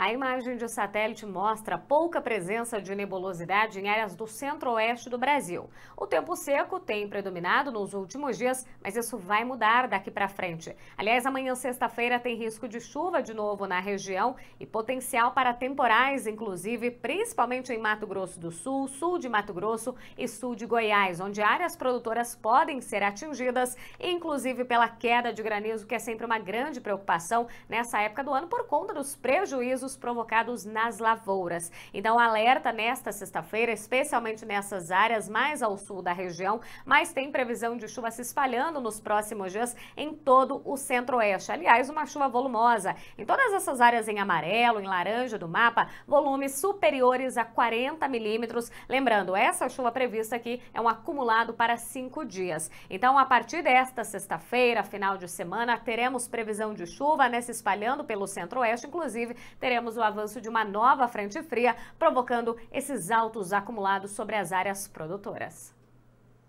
A imagem de satélite mostra pouca presença de nebulosidade em áreas do centro-oeste do Brasil. O tempo seco tem predominado nos últimos dias, mas isso vai mudar daqui para frente. Aliás, amanhã, sexta-feira, tem risco de chuva de novo na região e potencial para temporais, inclusive, principalmente em Mato Grosso do Sul, sul de Mato Grosso e sul de Goiás, onde áreas produtoras podem ser atingidas, inclusive pela queda de granizo, que é sempre uma grande preocupação nessa época do ano por conta dos prejuízos provocados nas lavouras. Então, alerta nesta sexta-feira, especialmente nessas áreas mais ao sul da região, mas tem previsão de chuva se espalhando nos próximos dias em todo o centro-oeste. Aliás, uma chuva volumosa. Em todas essas áreas em amarelo, em laranja do mapa, volumes superiores a 40 milímetros. Lembrando, essa chuva prevista aqui é um acumulado para cinco dias. Então, a partir desta sexta-feira, final de semana, teremos previsão de chuva, né, se espalhando pelo centro-oeste, inclusive teremos tivemos o avanço de uma nova frente fria, provocando esses altos acumulados sobre as áreas produtoras.